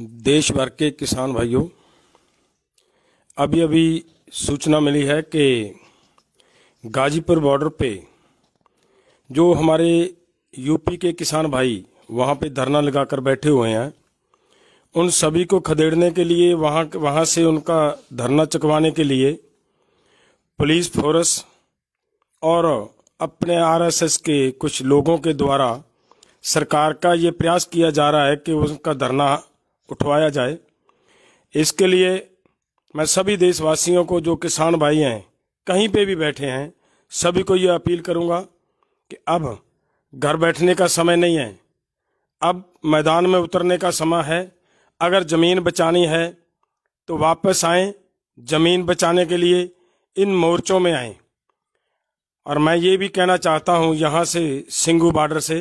देश भर के किसान भाइयों अभी अभी सूचना मिली है कि गाजीपुर बॉर्डर पे जो हमारे यूपी के किसान भाई वहाँ पे धरना लगाकर बैठे हुए हैं उन सभी को खदेड़ने के लिए वहाँ वहाँ से उनका धरना चकवाने के लिए पुलिस फोर्स और अपने आरएसएस के कुछ लोगों के द्वारा सरकार का ये प्रयास किया जा रहा है कि उनका धरना उठवाया जाए इसके लिए मैं सभी देशवासियों को जो किसान भाई हैं कहीं पे भी बैठे हैं सभी को यह अपील करूंगा कि अब घर बैठने का समय नहीं है अब मैदान में उतरने का समय है अगर ज़मीन बचानी है तो वापस आए ज़मीन बचाने के लिए इन मोर्चों में आए और मैं ये भी कहना चाहता हूँ यहाँ से सिंगू बॉर्डर से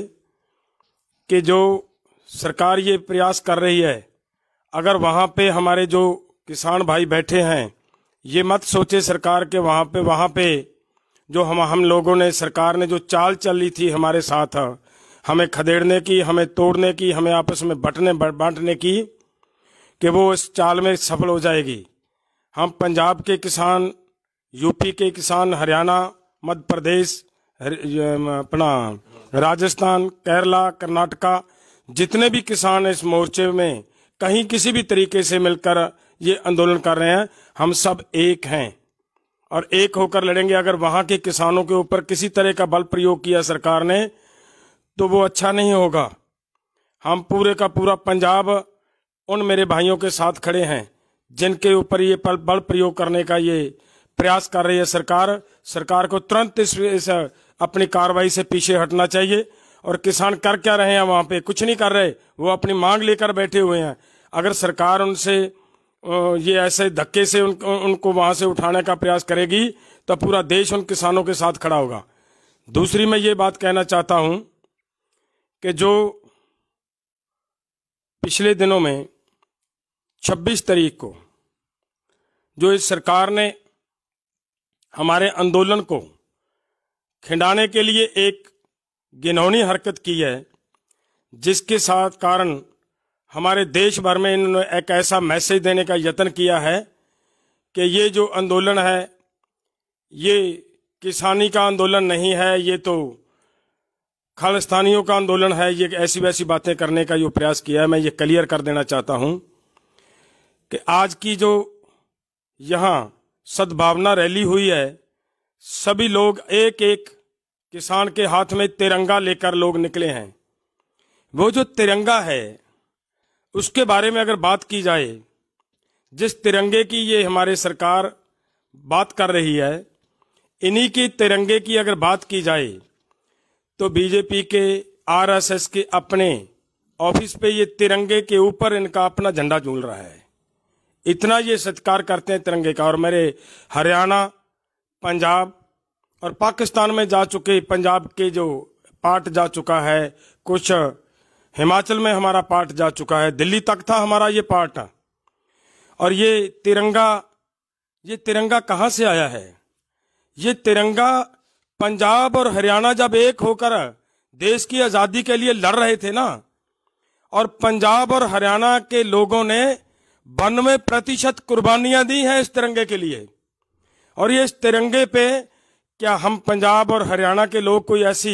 कि जो सरकार ये प्रयास कर रही है अगर वहाँ पे हमारे जो किसान भाई बैठे हैं ये मत सोचे सरकार के वहां पे वहाँ पे जो हम हम लोगों ने सरकार ने जो चाल चली थी हमारे साथ हमें खदेड़ने की हमें तोड़ने की हमें आपस में बटने बांटने की कि वो इस चाल में सफल हो जाएगी हम पंजाब के किसान यूपी के किसान हरियाणा मध्य प्रदेश अपना राजस्थान केरला कर्नाटका जितने भी किसान इस मोर्चे में कहीं किसी भी तरीके से मिलकर ये आंदोलन कर रहे हैं हम सब एक हैं और एक होकर लड़ेंगे अगर वहां के किसानों के ऊपर किसी तरह का बल प्रयोग किया सरकार ने तो वो अच्छा नहीं होगा हम पूरे का पूरा पंजाब उन मेरे भाइयों के साथ खड़े हैं जिनके ऊपर ये बल प्रयोग करने का ये प्रयास कर रही है सरकार सरकार को तुरंत इस, इस अपनी कार्रवाई से पीछे हटना चाहिए और किसान कर क्या रहे हैं वहाँ पे कुछ नहीं कर रहे वो अपनी मांग लेकर बैठे हुए हैं अगर सरकार उनसे ये ऐसे धक्के से उन, उनको वहाँ से उठाने का प्रयास करेगी तो पूरा देश उन किसानों के साथ खड़ा होगा दूसरी मैं ये बात कहना चाहता हूँ कि जो पिछले दिनों में 26 तारीख को जो इस सरकार ने हमारे आंदोलन को खिंडाने के लिए एक घिनौनी हरकत की है जिसके साथ कारण हमारे देश भर में इन्होंने एक ऐसा मैसेज देने का यत्न किया है कि ये जो आंदोलन है ये किसानी का आंदोलन नहीं है ये तो खालिस्तानियों का आंदोलन है ये ऐसी वैसी बातें करने का जो प्रयास किया है मैं ये क्लियर कर देना चाहता हूं कि आज की जो यहाँ सद्भावना रैली हुई है सभी लोग एक एक किसान के हाथ में तिरंगा लेकर लोग निकले हैं वो जो तिरंगा है उसके बारे में अगर बात की जाए जिस तिरंगे की ये हमारे सरकार बात कर रही है इन्हीं की तिरंगे की अगर बात की जाए तो बीजेपी के आरएसएस के अपने ऑफिस पे ये तिरंगे के ऊपर इनका अपना झंडा झूल रहा है इतना ये सत्कार करते हैं तिरंगे का और मेरे हरियाणा पंजाब और पाकिस्तान में जा चुके पंजाब के जो पार्ट जा चुका है कुछ हिमाचल में हमारा पार्ट जा चुका है दिल्ली तक था हमारा ये पार्ट और ये तिरंगा ये तिरंगा कहाँ से आया है ये तिरंगा पंजाब और हरियाणा जब एक होकर देश की आजादी के लिए लड़ रहे थे ना और पंजाब और हरियाणा के लोगों ने बानवे प्रतिशत कुर्बानियां दी हैं इस तिरंगे के लिए और ये इस तिरंगे पे क्या हम पंजाब और हरियाणा के लोग कोई ऐसी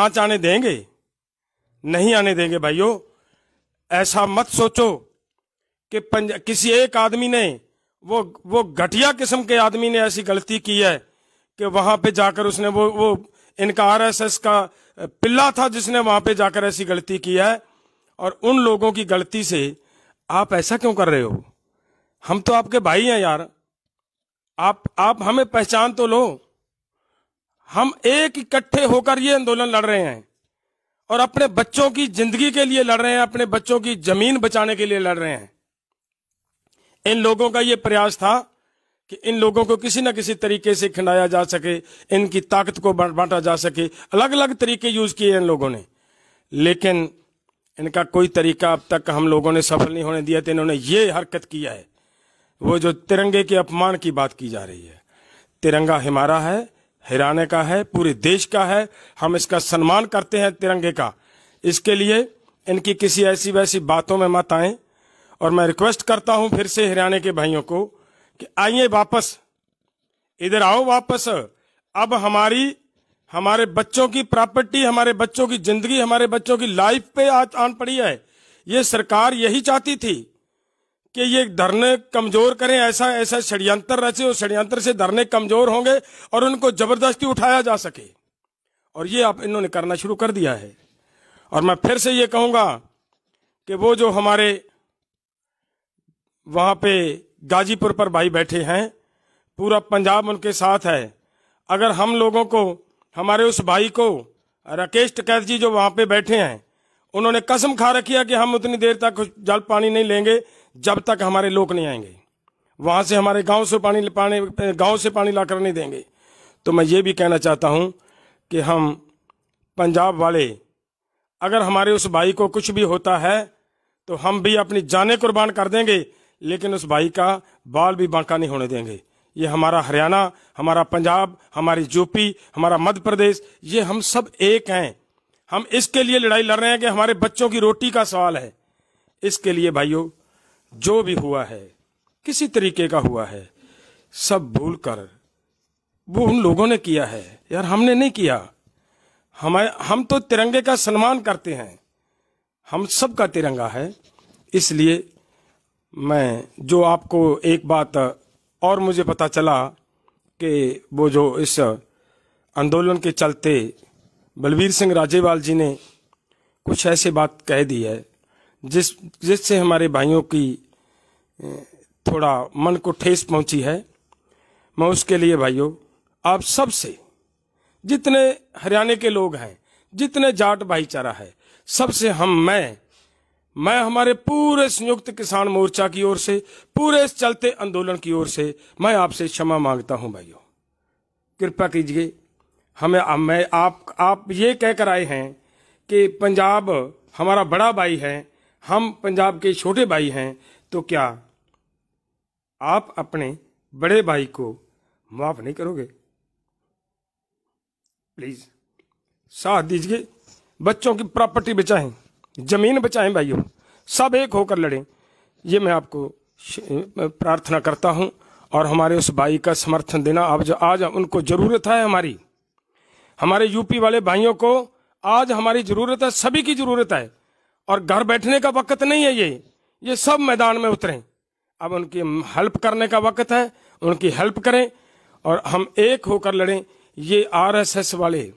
आंच आने देंगे नहीं आने देंगे भाइयों ऐसा मत सोचो कि किसी एक आदमी ने वो वो घटिया किस्म के आदमी ने ऐसी गलती की है कि वहां पे जाकर उसने वो वो इनका आरएसएस का पिल्ला था जिसने वहां पे जाकर ऐसी गलती की है और उन लोगों की गलती से आप ऐसा क्यों कर रहे हो हम तो आपके भाई हैं यार आप आप हमें पहचान तो लो हम एक इकट्ठे होकर ये आंदोलन लड़ रहे हैं और अपने बच्चों की जिंदगी के लिए लड़ रहे हैं अपने बच्चों की जमीन बचाने के लिए लड़ रहे हैं इन लोगों का ये प्रयास था कि इन लोगों को किसी न किसी तरीके से खिंडाया जा सके इनकी ताकत को बांटा जा सके अलग अलग तरीके यूज किए इन लोगों ने लेकिन इनका कोई तरीका अब तक हम लोगों ने सफल नहीं होने दिया तो इन्होंने ये हरकत किया है वो जो तिरंगे के अपमान की बात की जा रही है तिरंगा हमारा है हिराने का है पूरे देश का है हम इसका सम्मान करते हैं तिरंगे का इसके लिए इनकी किसी ऐसी वैसी बातों में मत आए और मैं रिक्वेस्ट करता हूं फिर से हरियाणा के भाइयों को कि आइए वापस इधर आओ वापस अब हमारी हमारे बच्चों की प्रॉपर्टी हमारे बच्चों की जिंदगी हमारे बच्चों की लाइफ पे आज आन पड़ी है ये सरकार यही चाहती थी कि ये धरने कमजोर करें ऐसा ऐसा षड्यंत्र रचे और षड्यंत्र से धरने कमजोर होंगे और उनको जबरदस्ती उठाया जा सके और ये आप इन्होंने करना शुरू कर दिया है और मैं फिर से ये कहूंगा कि वो जो हमारे वहां पे गाजीपुर पर भाई बैठे हैं पूरा पंजाब उनके साथ है अगर हम लोगों को हमारे उस भाई को राकेश टकैत जी जो वहां पे बैठे हैं उन्होंने कसम खा रखी है कि हम उतनी देर तक जल पानी नहीं लेंगे जब तक हमारे लोग नहीं आएंगे वहां से हमारे गांव से पानी पानी गांव से पानी लाकर नहीं देंगे तो मैं ये भी कहना चाहता हूं कि हम पंजाब वाले अगर हमारे उस भाई को कुछ भी होता है तो हम भी अपनी जाने कुर्बान कर देंगे लेकिन उस भाई का बाल भी बांका नहीं होने देंगे ये हमारा हरियाणा हमारा पंजाब हमारी यूपी हमारा मध्य प्रदेश ये हम सब एक हैं हम इसके लिए लड़ाई लड़ रहे हैं कि हमारे बच्चों की रोटी का सवाल है इसके लिए भाइयों जो भी हुआ है किसी तरीके का हुआ है सब भूल कर वो उन लोगों ने किया है यार हमने नहीं किया हमारे हम तो तिरंगे का सम्मान करते हैं हम सब का तिरंगा है इसलिए मैं जो आपको एक बात और मुझे पता चला कि वो जो इस आंदोलन के चलते बलबीर सिंह राजेवाल जी ने कुछ ऐसे बात कह दी है जिस जिससे हमारे भाइयों की थोड़ा मन को ठेस पहुंची है मैं उसके लिए भाइयों आप सब से जितने हरियाणा के लोग हैं जितने जाट भाईचारा है सबसे हम मैं मैं हमारे पूरे संयुक्त किसान मोर्चा की ओर से पूरे चलते आंदोलन की ओर से मैं आपसे क्षमा मांगता हूं भाइयों कृपा कीजिए हमें मैं आप आप ये कहकर आए हैं कि पंजाब हमारा बड़ा भाई है हम पंजाब के छोटे भाई हैं तो क्या आप अपने बड़े भाई को माफ नहीं करोगे प्लीज साथ दीजिए बच्चों की प्रॉपर्टी बचाएं जमीन बचाएं भाइयों सब एक होकर लड़ें ये मैं आपको प्रार्थना करता हूं और हमारे उस भाई का समर्थन देना जो आज उनको जरूरत है हमारी हमारे यूपी वाले भाइयों को आज हमारी जरूरत है सभी की जरूरत है और घर बैठने का वक्त नहीं है ये ये सब मैदान में उतरे अब उनकी हेल्प करने का वक्त है उनकी हेल्प करें और हम एक होकर लड़ें ये आरएसएस वाले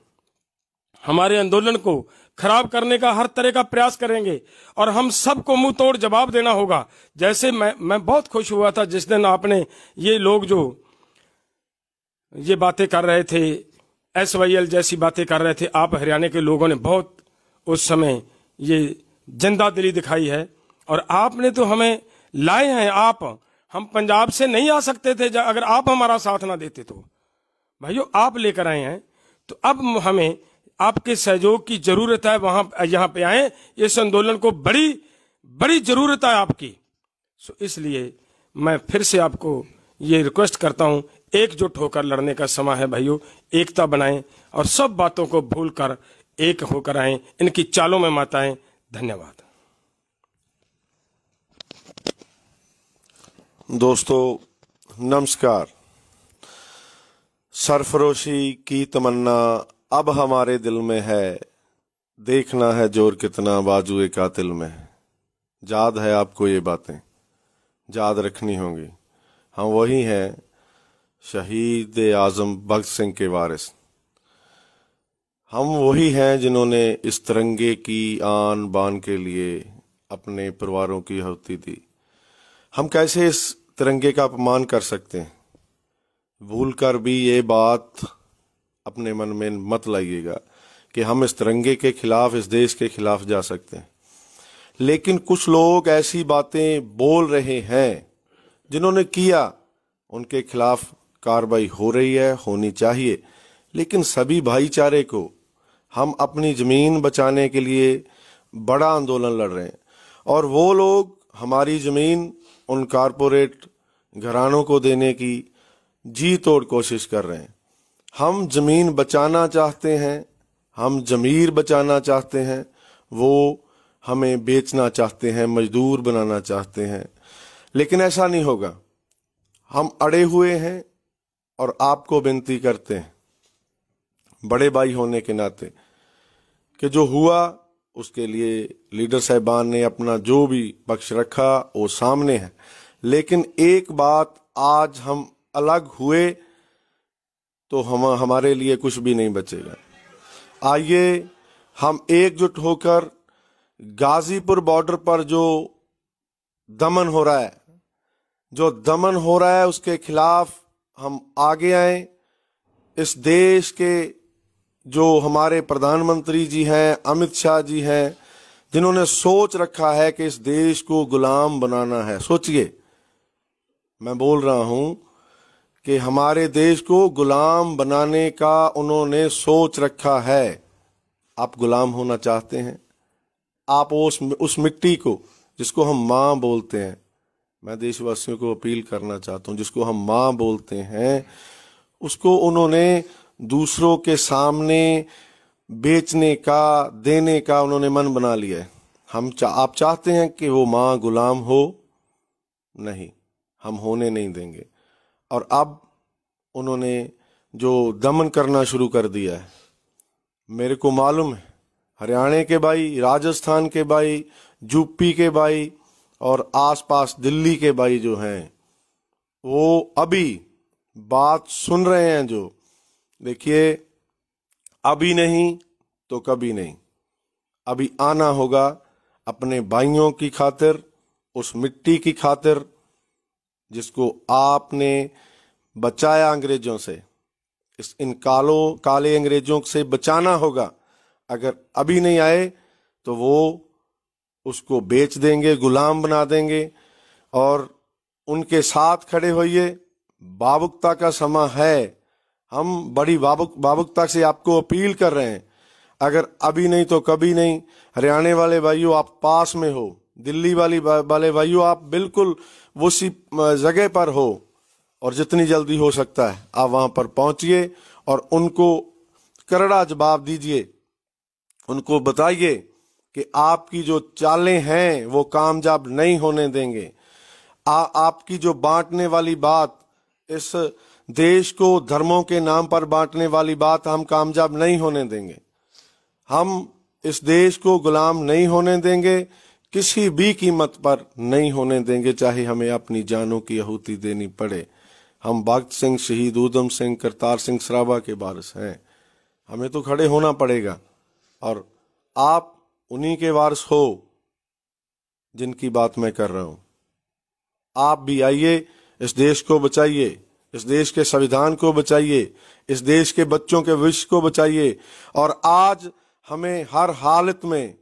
हमारे आंदोलन को खराब करने का हर तरह का प्रयास करेंगे और हम सबको मुंह तोड़ जवाब देना होगा जैसे मैं मैं बहुत खुश हुआ था जिस दिन आपने ये लोग जो ये बातें कर रहे थे एस जैसी बातें कर रहे थे आप हरियाणा के लोगों ने बहुत उस समय ये जिंदा दिली दिखाई है और आपने तो हमें लाए हैं आप हम पंजाब से नहीं आ सकते थे अगर आप हमारा साथ ना देते तो भाइयों आप लेकर आए हैं तो अब हमें आपके सहयोग की जरूरत है वहां यहां पे आए इस आंदोलन को बड़ी बड़ी जरूरत है आपकी सो इसलिए मैं फिर से आपको ये रिक्वेस्ट करता हूं एकजुट होकर लड़ने का समय है भाइयों एकता बनाएं और सब बातों को भूलकर एक होकर आए इनकी चालों में माताएं धन्यवाद दोस्तों नमस्कार सरफरोशी की तमन्ना अब हमारे दिल में है देखना है जोर कितना बाजुए कातिल में याद है आपको ये बातें याद रखनी होंगी हम हाँ, वही हैं शहीद आजम भगत सिंह के वारिस हम वही हैं जिन्होंने इस तिरंगे की आन बान के लिए अपने परिवारों की आहुति दी हम कैसे इस तिरंगे का अपमान कर सकते हैं भूल कर भी ये बात अपने मन में मत लाइएगा कि हम इस तिरंगे के खिलाफ इस देश के खिलाफ जा सकते हैं लेकिन कुछ लोग ऐसी बातें बोल रहे हैं जिन्होंने किया उनके खिलाफ कार्रवाई हो रही है होनी चाहिए लेकिन सभी भाईचारे को हम अपनी ज़मीन बचाने के लिए बड़ा आंदोलन लड़ रहे हैं और वो लोग हमारी ज़मीन उन कारपोरेट घरानों को देने की जी तोड़ कोशिश कर रहे हैं हम ज़मीन बचाना चाहते हैं हम ज़मीर बचाना चाहते हैं वो हमें बेचना चाहते हैं मजदूर बनाना चाहते हैं लेकिन ऐसा नहीं होगा हम अड़े हुए हैं और आपको विनती करते हैं बड़े भाई होने के नाते कि जो हुआ उसके लिए लीडर साहबान ने अपना जो भी पक्ष रखा वो सामने है लेकिन एक बात आज हम अलग हुए तो हम हमारे लिए कुछ भी नहीं बचेगा आइए हम एकजुट होकर गाजीपुर बॉर्डर पर जो दमन हो रहा है जो दमन हो रहा है उसके खिलाफ हम आगे आए इस देश के जो हमारे प्रधानमंत्री जी हैं अमित शाह जी हैं जिन्होंने सोच रखा है कि इस देश को गुलाम बनाना है सोचिए मैं बोल रहा हूं कि हमारे देश को गुलाम बनाने का उन्होंने सोच रखा है आप गुलाम होना चाहते हैं आप उस उस मिट्टी को जिसको हम मां बोलते हैं मैं देशवासियों को अपील करना चाहता हूं जिसको हम मां बोलते हैं उसको उन्होंने दूसरों के सामने बेचने का देने का उन्होंने मन बना लिया है हम चा, आप चाहते हैं कि वो माँ गुलाम हो नहीं हम होने नहीं देंगे और अब उन्होंने जो दमन करना शुरू कर दिया है मेरे को मालूम है हरियाणा के भाई राजस्थान के भाई यूपी के भाई और आसपास दिल्ली के भाई जो हैं वो अभी बात सुन रहे हैं जो देखिए अभी नहीं तो कभी नहीं अभी आना होगा अपने भाइयों की खातिर उस मिट्टी की खातिर जिसको आपने बचाया अंग्रेजों से इस इन कालो काले अंग्रेजों से बचाना होगा अगर अभी नहीं आए तो वो उसको बेच देंगे गुलाम बना देंगे और उनके साथ खड़े होइए भावुकता का समा है हम बड़ी भावुक भावुकता से आपको अपील कर रहे हैं अगर अभी नहीं तो कभी नहीं हरियाणा वाले भाइयों आप पास में हो दिल्ली वाली वाले भाइयों आप बिल्कुल उसी जगह पर हो और जितनी जल्दी हो सकता है आप वहां पर पहुंचिए और उनको करड़ा जवाब दीजिए उनको बताइए कि आपकी जो चालें हैं वो कामयाब नहीं होने देंगे आ, आपकी जो बांटने वाली बात इस देश को धर्मों के नाम पर बांटने वाली बात हम कामयाब नहीं होने देंगे हम इस देश को गुलाम नहीं होने देंगे किसी भी कीमत पर नहीं होने देंगे चाहे हमें अपनी जानों की आहूति देनी पड़े हम भगत सिंह शहीद ऊधम सिंह करतार सिंह सराबा के वारिस हैं हमें तो खड़े होना पड़ेगा और आप उन्हीं के वारिस हो जिनकी बात मैं कर रहा हूं आप भी आइए इस देश को बचाइए इस देश के संविधान को बचाइए इस देश के बच्चों के विश्व को बचाइए और आज हमें हर हालत में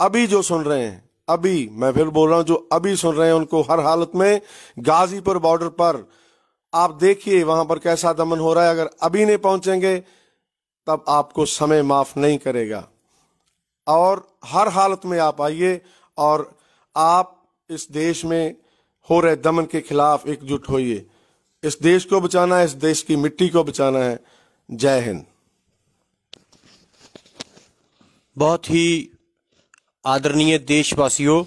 अभी जो सुन रहे हैं अभी मैं फिर बोल रहा हूं जो अभी सुन रहे हैं उनको हर हालत में गाजीपुर बॉर्डर पर आप देखिए वहां पर कैसा दमन हो रहा है अगर अभी नहीं पहुंचेंगे तब आपको समय माफ नहीं करेगा और हर हालत में आप आइए और आप इस देश में हो रहे दमन के खिलाफ एकजुट होइए इस देश को बचाना है इस देश की मिट्टी को बचाना है जय हिंद बहुत ही आदरणीय देशवासियों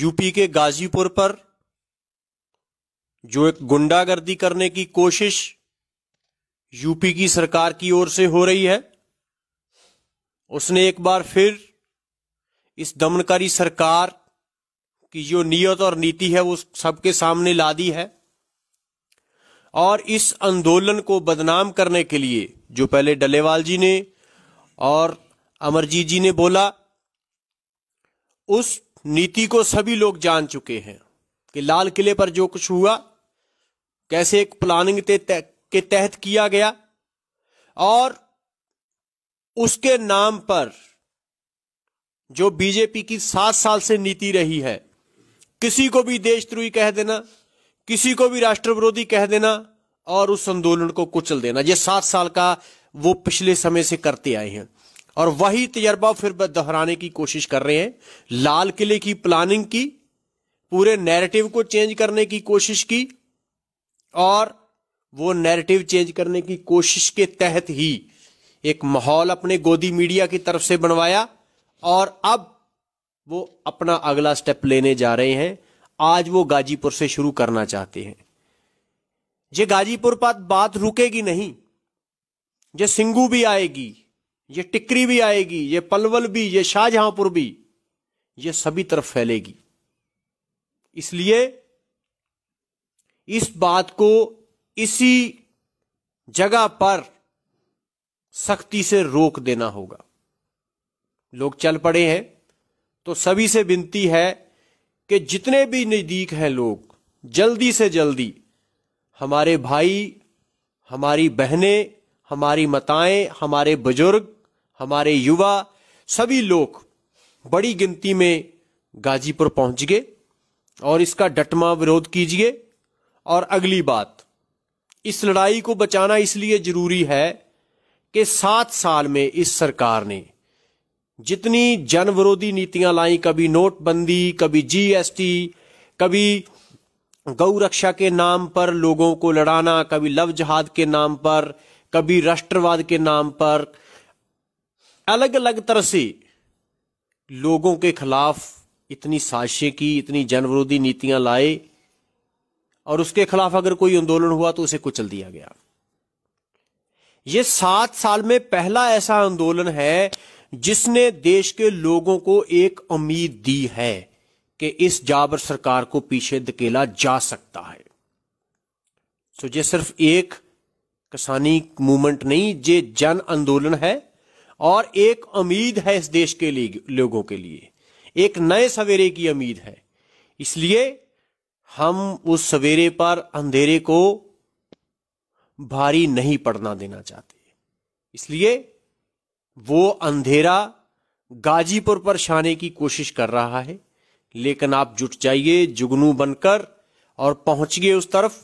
यूपी के गाजीपुर पर जो एक गुंडागर्दी करने की कोशिश यूपी की सरकार की ओर से हो रही है उसने एक बार फिर इस दमनकारी सरकार कि जो नियत और नीति है वो सबके सामने ला दी है और इस आंदोलन को बदनाम करने के लिए जो पहले डलेवाल जी ने और अमरजीत जी ने बोला उस नीति को सभी लोग जान चुके हैं कि लाल किले पर जो कुछ हुआ कैसे एक प्लानिंग के तहत किया गया और उसके नाम पर जो बीजेपी की सात साल से नीति रही है किसी को भी देशद्रोही कह देना किसी को भी राष्ट्र विरोधी कह देना और उस आंदोलन को कुचल देना ये सात साल का वो पिछले समय से करते आए हैं और वही तजर्बा फिर दोहराने की कोशिश कर रहे हैं लाल किले की प्लानिंग की पूरे नैरेटिव को चेंज करने की कोशिश की और वो नैरेटिव चेंज करने की कोशिश के तहत ही एक माहौल अपने गोदी मीडिया की तरफ से बनवाया और अब वो अपना अगला स्टेप लेने जा रहे हैं आज वो गाजीपुर से शुरू करना चाहते हैं ये गाजीपुर पर बात रुकेगी नहीं ये सिंगू भी आएगी ये टिकरी भी आएगी ये पलवल भी ये शाहजहांपुर भी ये सभी तरफ फैलेगी इसलिए इस बात को इसी जगह पर सख्ती से रोक देना होगा लोग चल पड़े हैं तो सभी से विनती है कि जितने भी नज़दीक हैं लोग जल्दी से जल्दी हमारे भाई हमारी बहनें हमारी मताएं हमारे बुजुर्ग हमारे युवा सभी लोग बड़ी गिनती में गाजीपुर पहुंच गए और इसका डटमा विरोध कीजिए और अगली बात इस लड़ाई को बचाना इसलिए जरूरी है कि सात साल में इस सरकार ने जितनी जन विरोधी नीतियां लाई कभी नोटबंदी कभी जीएसटी कभी गौ रक्षा के नाम पर लोगों को लड़ाना कभी लव जहाद के नाम पर कभी राष्ट्रवाद के नाम पर अलग अलग तरह से लोगों के खिलाफ इतनी साजिशें की इतनी जन विरोधी नीतियां लाए और उसके खिलाफ अगर कोई आंदोलन हुआ तो उसे कुचल दिया गया ये सात साल में पहला ऐसा आंदोलन है जिसने देश के लोगों को एक उम्मीद दी है कि इस जाबर सरकार को पीछे धकेला जा सकता है सो ये सिर्फ एक किसानी मूवमेंट नहीं ये जन आंदोलन है और एक उम्मीद है इस देश के लिए लोगों के लिए एक नए सवेरे की उम्मीद है इसलिए हम उस सवेरे पर अंधेरे को भारी नहीं पड़ना देना चाहते इसलिए वो अंधेरा गाजीपुर पर छाने की कोशिश कर रहा है लेकिन आप जुट जाइए जुगनू बनकर और पहुंचिए उस तरफ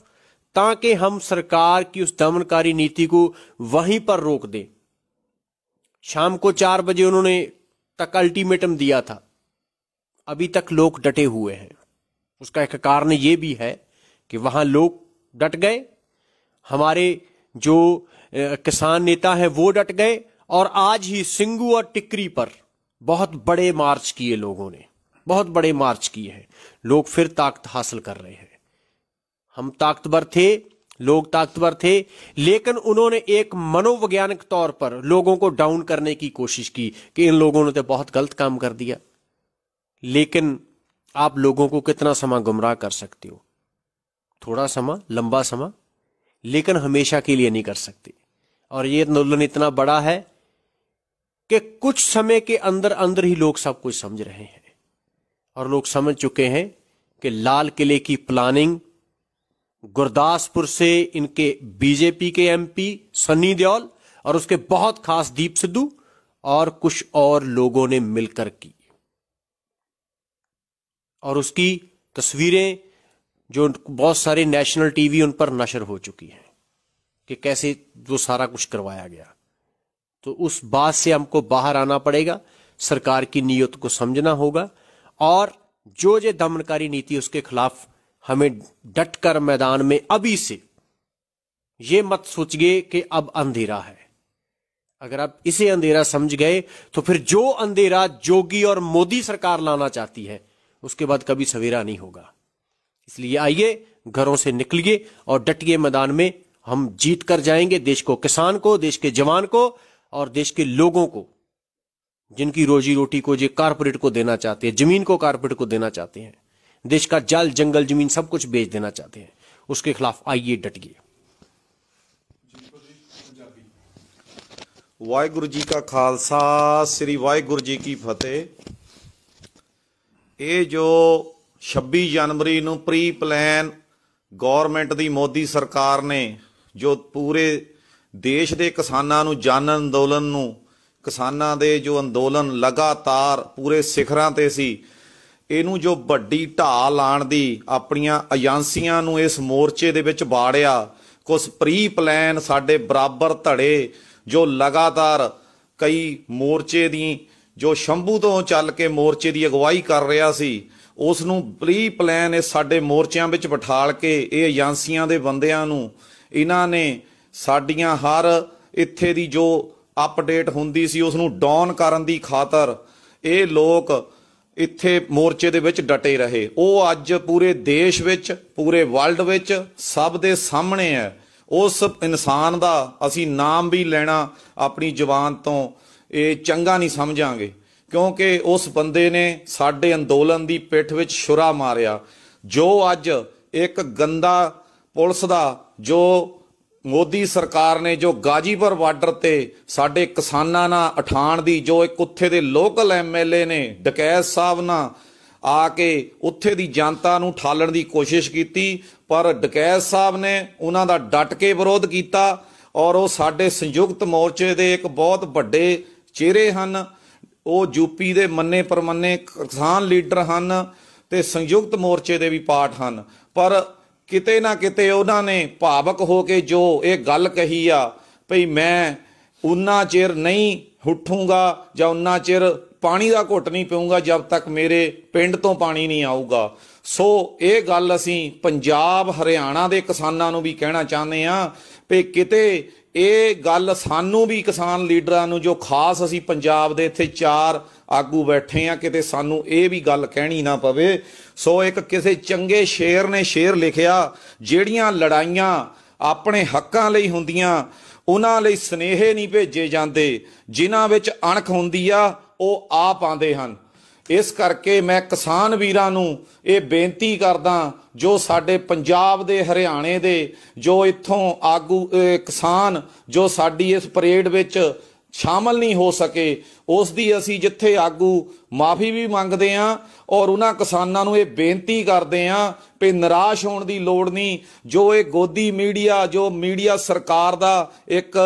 ताकि हम सरकार की उस दमनकारी नीति को वहीं पर रोक दें शाम को चार बजे उन्होंने तक अल्टीमेटम दिया था अभी तक लोग डटे हुए हैं उसका एक कारण यह भी है कि वहां लोग डट गए हमारे जो किसान नेता हैं वो डट गए और आज ही सिंगू और टिकरी पर बहुत बड़े मार्च किए लोगों ने बहुत बड़े मार्च किए हैं लोग फिर ताकत हासिल कर रहे हैं हम ताकतवर थे लोग ताकतवर थे लेकिन उन्होंने एक मनोवैज्ञानिक तौर पर लोगों को डाउन करने की कोशिश की कि इन लोगों ने तो बहुत गलत काम कर दिया लेकिन आप लोगों को कितना समा गुमराह कर सकते हो थोड़ा समा लंबा समा लेकिन हमेशा के लिए नहीं कर सकते और ये आंदोलन इतना बड़ा है कि कुछ समय के अंदर अंदर ही लोग सब कुछ समझ रहे हैं और लोग समझ चुके हैं कि लाल किले की प्लानिंग गुरदासपुर से इनके बीजेपी के एमपी सनी देओल और उसके बहुत खास दीप सिद्धू और कुछ और लोगों ने मिलकर की और उसकी तस्वीरें जो बहुत सारे नेशनल टीवी उन पर नशर हो चुकी हैं कि कैसे वो सारा कुछ करवाया गया तो उस बात से हमको बाहर आना पड़ेगा सरकार की नीयत को समझना होगा और जो जो दमनकारी नीति उसके खिलाफ हमें डटकर मैदान में अभी से ये मत सोचिए कि अब अंधेरा है अगर आप इसे अंधेरा समझ गए तो फिर जो अंधेरा जोगी और मोदी सरकार लाना चाहती है उसके बाद कभी सवेरा नहीं होगा इसलिए आइए घरों से निकलिए और डटिए मैदान में हम जीत कर जाएंगे देश को किसान को देश के जवान को और देश के लोगों को जिनकी रोजी रोटी को जे कारपोरेट को देना चाहते हैं जमीन को कारपोरेट को देना चाहते हैं देश का जल जंगल जमीन सब कुछ बेच देना चाहते हैं उसके खिलाफ आइए डटिए वाहगुरु जी का खालसा श्री वाहगुरु जी की फतेह ये जो छब्बी जनवरी प्री प्लैन गौरमेंट की मोदी सरकार ने जो पूरे ਦੇਸ਼ ਦੇ ਕਿਸਾਨਾਂ ਨੂੰ ਜਨ ਅੰਦੋਲਨ ਨੂੰ ਕਿਸਾਨਾਂ ਦੇ ਜੋ ਅੰਦੋਲਨ ਲਗਾਤਾਰ ਪੂਰੇ ਸਿਖਰਾਂ ਤੇ ਸੀ ਇਹਨੂੰ ਜੋ ਵੱਡੀ ਢਾਲ ਲਾਣ ਦੀ ਆਪਣੀਆਂ ਏਜੰਸੀਆਂ ਨੂੰ ਇਸ ਮੋਰਚੇ ਦੇ ਵਿੱਚ ਬਾੜਿਆ ਕੁਝ ਪ੍ਰੀ ਪਲਾਨ ਸਾਡੇ ਬਰਾਬਰ ਧੜੇ ਜੋ ਲਗਾਤਾਰ ਕਈ ਮੋਰਚੇ ਦੀ ਜੋ ਸ਼ੰਭੂ ਤੋਂ ਚੱਲ ਕੇ ਮੋਰਚੇ ਦੀ ਅਗਵਾਈ ਕਰ ਰਿਹਾ ਸੀ ਉਸ ਨੂੰ ਪ੍ਰੀ ਪਲਾਨ ਇਹ ਸਾਡੇ ਮੋਰਚਿਆਂ ਵਿੱਚ ਬਿਠਾਲ ਕੇ ਇਹ ਏਜੰਸੀਆਂ ਦੇ ਬੰਦਿਆਂ ਨੂੰ ਇਹਨਾਂ ਨੇ ਸਾਡੀਆਂ ਹਰ ਇੱਥੇ ਦੀ ਜੋ ਅਪਡੇਟ ਹੁੰਦੀ ਸੀ ਉਸ ਨੂੰ ਡਾਊਨ ਕਰਨ ਦੀ ਖਾਤਰ ਇਹ ਲੋਕ ਇੱਥੇ ਮੋਰਚੇ ਦੇ ਵਿੱਚ ਡਟੇ ਰਹੇ ਉਹ ਅੱਜ ਪੂਰੇ ਦੇਸ਼ ਵਿੱਚ ਪੂਰੇ ਵਰਲਡ ਵਿੱਚ ਸਭ ਦੇ ਸਾਹਮਣੇ ਹੈ ਉਸ ਇਨਸਾਨ ਦਾ ਅਸੀਂ ਨਾਮ ਵੀ ਲੈਣਾ ਆਪਣੀ ਜ਼ੁਬਾਨ ਤੋਂ ਇਹ ਚੰਗਾ ਨਹੀਂ ਸਮਝਾਂਗੇ ਕਿਉਂਕਿ ਉਸ ਬੰਦੇ ਨੇ ਸਾਡੇ ਅੰਦੋਲਨ ਦੀ ਪਿੱਠ ਵਿੱਚ ਛੁਰਾ ਮਾਰਿਆ ਜੋ ਅੱਜ ਇੱਕ ਗੰਦਾ ਪੁਲਿਸ ਦਾ ਜੋ ਮੋਦੀ ਸਰਕਾਰ ਨੇ ਜੋ ਗਾਜੀਪੁਰ ਬਾਰਡਰ ਤੇ ਸਾਡੇ ਕਿਸਾਨਾਂ ਨਾਲ ਅਠਾਣ ਦੀ ਜੋ ਇੱਕ ਉੱਥੇ ਦੇ ਲੋਕਲ ਐਮਐਲਏ ਨੇ ਡਕੈਤ ਸਾਹਿਬ ਨਾਲ ਆ ਕੇ ਉੱਥੇ ਦੀ ਜਨਤਾ ਨੂੰ ਠਾਲਣ ਦੀ ਕੋਸ਼ਿਸ਼ ਕੀਤੀ ਪਰ ਡਕੈਤ ਸਾਹਿਬ ਨੇ ਉਹਨਾਂ ਦਾ ਡਟ ਕੇ ਵਿਰੋਧ ਕੀਤਾ ਔਰ ਉਹ ਸਾਡੇ ਸੰਯੁਕਤ ਮੋਰਚੇ ਦੇ ਇੱਕ ਬਹੁਤ ਵੱਡੇ ਚਿਹਰੇ ਹਨ ਉਹ ਯੂਪੀ ਦੇ ਮੰਨੇ ਪਰਮੰਨੇ ਕਿਸਾਨ ਲੀਡਰ ਹਨ ਤੇ ਸੰਯੁਕਤ ਮੋਰਚੇ ਦੇ ਵੀ ਪਾਰਟ ਹਨ ਪਰ ਕਿਤੇ ਨਾ ਕਿਤੇ ਉਹਨਾਂ ਨੇ ਭਾਵਕ ਹੋ ਕੇ ਜੋ ਇਹ ਗੱਲ ਕਹੀ ਆ ਭਈ ਮੈਂ ਉਨਾ ਚਿਰ ਨਹੀਂ ਹੁੱਠੂਗਾ ਜਾਂ ਉਨਾ ਚਿਰ ਪਾਣੀ ਦਾ ਘੁੱਟ ਨਹੀਂ ਪੀਊਂਗਾ ਜਦ ਤੱਕ ਮੇਰੇ ਪਿੰਡ ਤੋਂ ਪਾਣੀ ਨਹੀਂ ਆਊਗਾ ਸੋ ਇਹ ਗੱਲ ਅਸੀਂ ਪੰਜਾਬ ਹਰਿਆਣਾ ਦੇ ਕਿਸਾਨਾਂ ਨੂੰ ਵੀ ਕਹਿਣਾ ਚਾਹੁੰਦੇ ਆ ਕਿ ਕਿਤੇ ਇਹ ਗੱਲ ਸਾਨੂੰ ਵੀ ਕਿਸਾਨ ਲੀਡਰਾਂ ਨੂੰ ਜੋ ਖਾਸ ਅਸੀਂ ਪੰਜਾਬ ਦੇ ਇੱਥੇ ਚਾਰ ਆਗੂ ਬੈਠੇ ਆ ਕਿਤੇ ਸਾਨੂੰ ਇਹ ਵੀ ਗੱਲ ਕਹਿਣੀ ਨਾ ਪਵੇ ਸੋ ਇੱਕ ਕਿਸੇ ਚੰਗੇ ਸ਼ੇਰ ਨੇ ਸ਼ੇਰ ਲਿਖਿਆ ਜਿਹੜੀਆਂ ਲੜਾਈਆਂ ਆਪਣੇ ਹੱਕਾਂ ਲਈ ਹੁੰਦੀਆਂ ਉਹਨਾਂ ਲਈ ਸਨੇਹੇ ਨਹੀਂ ਭੇਜੇ ਜਾਂਦੇ ਜਿਨ੍ਹਾਂ ਵਿੱਚ ਅਣਖ ਹੁੰਦੀ ਆ ਉਹ ਆਪ ਆਂਦੇ ਹਨ ਇਸ ਕਰਕੇ ਮੈਂ ਕਿਸਾਨ ਵੀਰਾਂ ਨੂੰ ਇਹ ਬੇਨਤੀ ਕਰਦਾ ਜੋ ਸਾਡੇ ਪੰਜਾਬ ਦੇ ਹਰਿਆਣੇ ਦੇ ਜੋ ਇੱਥੋਂ ਆਗੂ ਕਿਸਾਨ ਜੋ ਸਾਡੀ ਇਸ ਪਰੇਡ ਵਿੱਚ ਸ਼ਾਮਲ ਨਹੀਂ ਹੋ ਸਕੇ ਉਸ ਦੀ ਅਸੀਂ ਜਿੱਥੇ ਆਗੂ ਮਾਫੀ ਵੀ ਮੰਗਦੇ ਆਂ ਔਰ ਉਹਨਾਂ ਕਿਸਾਨਾਂ ਨੂੰ ਇਹ ਬੇਨਤੀ ਕਰਦੇ ਆਂ ਕਿ ਨਿਰਾਸ਼ ਹੋਣ ਦੀ ਲੋੜ ਨਹੀਂ ਜੋ ਇਹ ਗੋਦੀ ਮੀਡੀਆ ਜੋ ਮੀਡੀਆ ਸਰਕਾਰ ਦਾ ਇੱਕ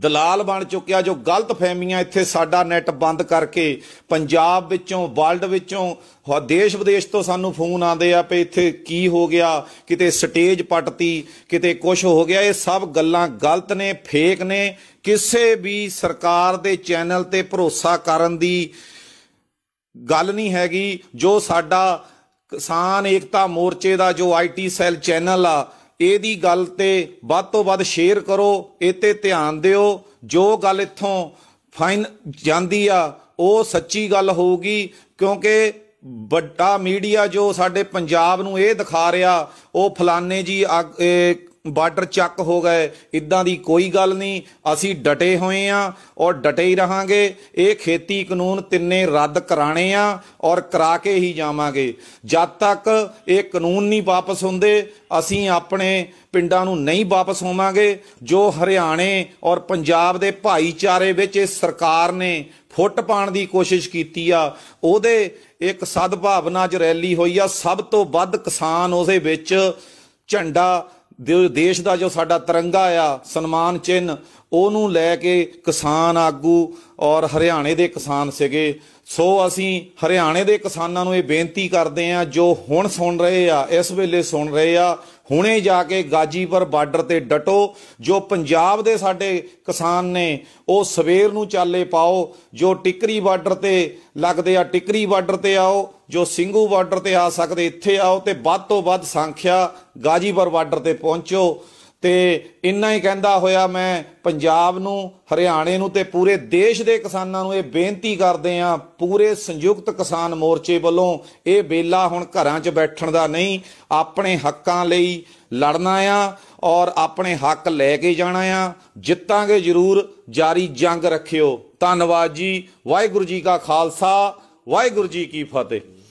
ਦਲਾਲ ਬਣ ਚੁੱਕਿਆ ਜੋ ਗਲਤ ਫਹਿਮੀਆਂ ਇੱਥੇ ਸਾਡਾ ਨੈਟ ਬੰਦ ਕਰਕੇ ਪੰਜਾਬ ਵਿੱਚੋਂ ਵਰਲਡ ਵਿੱਚੋਂ ਦੇਸ਼ ਵਿਦੇਸ਼ ਤੋਂ ਸਾਨੂੰ ਫੋਨ ਆਉਂਦੇ ਆ ਪਏ ਇੱਥੇ ਕੀ ਹੋ ਗਿਆ ਕਿਤੇ ਸਟੇਜ ਪੱਟਤੀ ਕਿਤੇ ਕੁਝ ਹੋ ਗਿਆ ਇਹ ਸਭ ਗੱਲਾਂ ਗਲਤ ਨੇ ਫੇਕ ਨੇ ਕਿਸੇ ਵੀ ਸਰਕਾਰ ਦੇ ਚੈਨਲ ਤੇ ਭਰੋਸਾ ਕਰਨ ਦੀ ਗੱਲ ਨਹੀਂ ਹੈਗੀ ਜੋ ਸਾਡਾ ਕਿਸਾਨ ਏਕਤਾ ਮੋਰਚੇ ਦਾ ਜੋ ਆਈਟੀ ਸੈਲ ਚੈਨਲ ਆ ਇਹਦੀ ਗੱਲ ਤੇ ਵੱਧ ਤੋਂ ਵੱਧ ਸ਼ੇਅਰ ਕਰੋ ਇਤੇ ਧਿਆਨ ਦਿਓ ਜੋ ਗੱਲ ਇੱਥੋਂ ਫਾਈਨ ਜਾਂਦੀ ਆ ਉਹ ਸੱਚੀ ਗੱਲ ਹੋਊਗੀ ਕਿਉਂਕਿ ਵੱਡਾ ਮੀਡੀਆ ਜੋ ਸਾਡੇ ਪੰਜਾਬ ਨੂੰ ਇਹ ਦਿਖਾ ਰਿਹਾ ਉਹ ਫਲਾਨੇ ਜੀ ਬਾਰਡਰ ਚੱਕ ਹੋ ਗਏ ਇਦਾਂ ਦੀ ਕੋਈ ਗੱਲ ਨਹੀਂ ਅਸੀਂ ਡਟੇ ਹੋਏ ਆ ਔਰ ਡਟੇ ਹੀ ਰਹਾਂਗੇ ਇਹ ਖੇਤੀ ਕਾਨੂੰਨ ਤਿੰਨੇ ਰੱਦ ਕਰਾਣੇ ਆ ਔਰ ਕਰਾ ਕੇ ਹੀ ਜਾਵਾਂਗੇ ਜਦ ਤੱਕ ਇਹ ਕਾਨੂੰਨ ਨਹੀਂ ਵਾਪਸ ਹੁੰਦੇ ਅਸੀਂ ਆਪਣੇ ਪਿੰਡਾਂ ਨੂੰ ਨਹੀਂ ਵਾਪਸ ਹੋਵਾਂਗੇ ਜੋ ਹਰਿਆਣੇ ਔਰ ਪੰਜਾਬ ਦੇ ਭਾਈਚਾਰੇ ਵਿੱਚ ਇਹ ਸਰਕਾਰ ਨੇ ਫੁੱਟ ਪਾਣ ਦੀ ਕੋਸ਼ਿਸ਼ ਕੀਤੀ ਆ ਉਹਦੇ ਇੱਕ ਸਦਭਾਵਨਾ 'ਚ ਰੈਲੀ ਹੋਈ ਆ ਸਭ ਤੋਂ ਵੱਧ ਕਿਸਾਨ ਉਸੇ ਵਿੱਚ ਝੰਡਾ ਦੇਸ਼ ਦਾ ਜੋ ਸਾਡਾ ਤਿਰੰਗਾ ਆ ਸਨਮਾਨ ਚਿੰਨ ਉਹਨੂੰ ਲੈ ਕੇ ਕਿਸਾਨ ਆਗੂ ਔਰ ਹਰਿਆਣੇ ਦੇ ਕਿਸਾਨ ਸਿਗੇ ਸੋ ਅਸੀਂ ਹਰਿਆਣੇ ਦੇ ਕਿਸਾਨਾਂ ਨੂੰ ਇਹ ਬੇਨਤੀ ਕਰਦੇ ਆ ਜੋ ਹੁਣ ਸੁਣ ਰਹੇ ਆ ਇਸ ਵੇਲੇ ਸੁਣ ਰਹੇ ਆ ਹੁਣੇ ਜਾ ਕੇ ਗਾਜੀਪੁਰ ਬਾਰਡਰ ਤੇ ਡਟੋ ਜੋ ਪੰਜਾਬ ਦੇ ਸਾਡੇ ਕਿਸਾਨ ਨੇ ਉਹ ਸਵੇਰ ਨੂੰ ਚਾਲੇ ਪਾਓ ਜੋ ਟਿਕਰੀ ਬਾਰਡਰ ਤੇ ਲੱਗਦੇ ਆ ਟਿਕਰੀ ਬਾਰਡਰ ਤੇ ਆਓ ਜੋ ਸਿੰਘੂ ਬਾਰਡਰ ਤੇ ਆ ਸਕਦੇ ਇੱਥੇ ਆਓ ਤੇ ਵੱਧ ਤੋਂ ਵੱਧ ਸੰਖਿਆ ਗਾਜੀਪੁਰ ਬਾਰਡਰ ਤੇ ਪਹੁੰਚੋ ਤੇ ਇੰਨਾ ਹੀ ਕਹਿੰਦਾ ਹੋਇਆ ਮੈਂ ਪੰਜਾਬ ਨੂੰ ਹਰਿਆਣੇ ਨੂੰ ਤੇ ਪੂਰੇ ਦੇਸ਼ ਦੇ ਕਿਸਾਨਾਂ ਨੂੰ ਇਹ ਬੇਨਤੀ ਕਰਦੇ ਆ ਪੂਰੇ ਸੰਯੁਕਤ ਕਿਸਾਨ ਮੋਰਚੇ ਵੱਲੋਂ ਇਹ ਬੇਲਾ ਹੁਣ ਘਰਾਂ 'ਚ ਬੈਠਣ ਦਾ ਨਹੀਂ ਆਪਣੇ ਹੱਕਾਂ ਲਈ ਲੜਨਾ ਆ ਔਰ ਆਪਣੇ ਹੱਕ ਲੈ ਕੇ ਜਾਣਾ ਆ ਜਿੱਤਾਂਗੇ ਜ਼ਰੂਰ ਜਾਰੀ ਜੰਗ ਰੱਖਿਓ ਧੰਨਵਾਦ ਜੀ ਵਾਹਿਗੁਰੂ ਜੀ ਕਾ ਖਾਲਸਾ ਵਾਹਿਗੁਰੂ ਜੀ ਕੀ ਫਤਿਹ